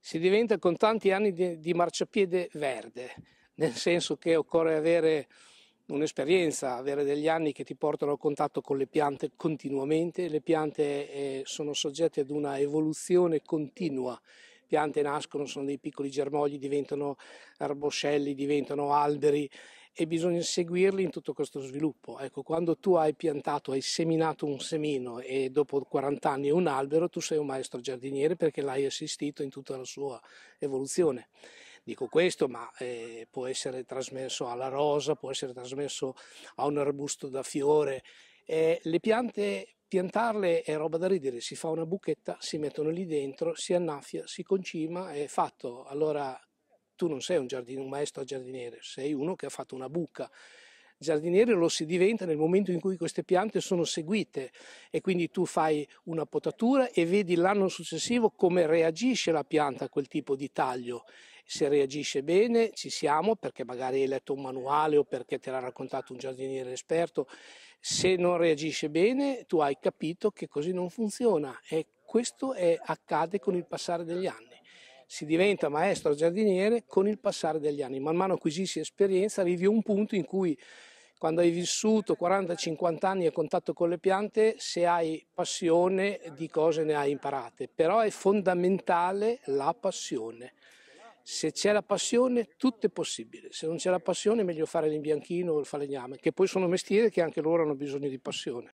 Si diventa con tanti anni di, di marciapiede verde, nel senso che occorre avere un'esperienza, avere degli anni che ti portano a contatto con le piante continuamente, le piante eh, sono soggette ad una evoluzione continua, le piante nascono, sono dei piccoli germogli, diventano arboscelli, diventano alberi, e bisogna seguirli in tutto questo sviluppo. Ecco, quando tu hai piantato, hai seminato un semino e dopo 40 anni un albero, tu sei un maestro giardiniere perché l'hai assistito in tutta la sua evoluzione. Dico questo, ma eh, può essere trasmesso alla rosa, può essere trasmesso a un arbusto da fiore. Eh, le piante piantarle è roba da ridere, si fa una buchetta, si mettono lì dentro, si annaffia, si concima, è fatto. Allora tu non sei un, giardino, un maestro giardiniere, sei uno che ha fatto una buca. Giardiniere lo si diventa nel momento in cui queste piante sono seguite e quindi tu fai una potatura e vedi l'anno successivo come reagisce la pianta a quel tipo di taglio se reagisce bene ci siamo perché magari hai letto un manuale o perché te l'ha raccontato un giardiniere esperto, se non reagisce bene tu hai capito che così non funziona e questo è, accade con il passare degli anni si diventa maestro giardiniere con il passare degli anni. Man mano acquisisci esperienza, arrivi a un punto in cui quando hai vissuto 40-50 anni a contatto con le piante, se hai passione di cose ne hai imparate, però è fondamentale la passione. Se c'è la passione tutto è possibile, se non c'è la passione meglio fare l'imbianchino o il falegname, che poi sono mestieri che anche loro hanno bisogno di passione.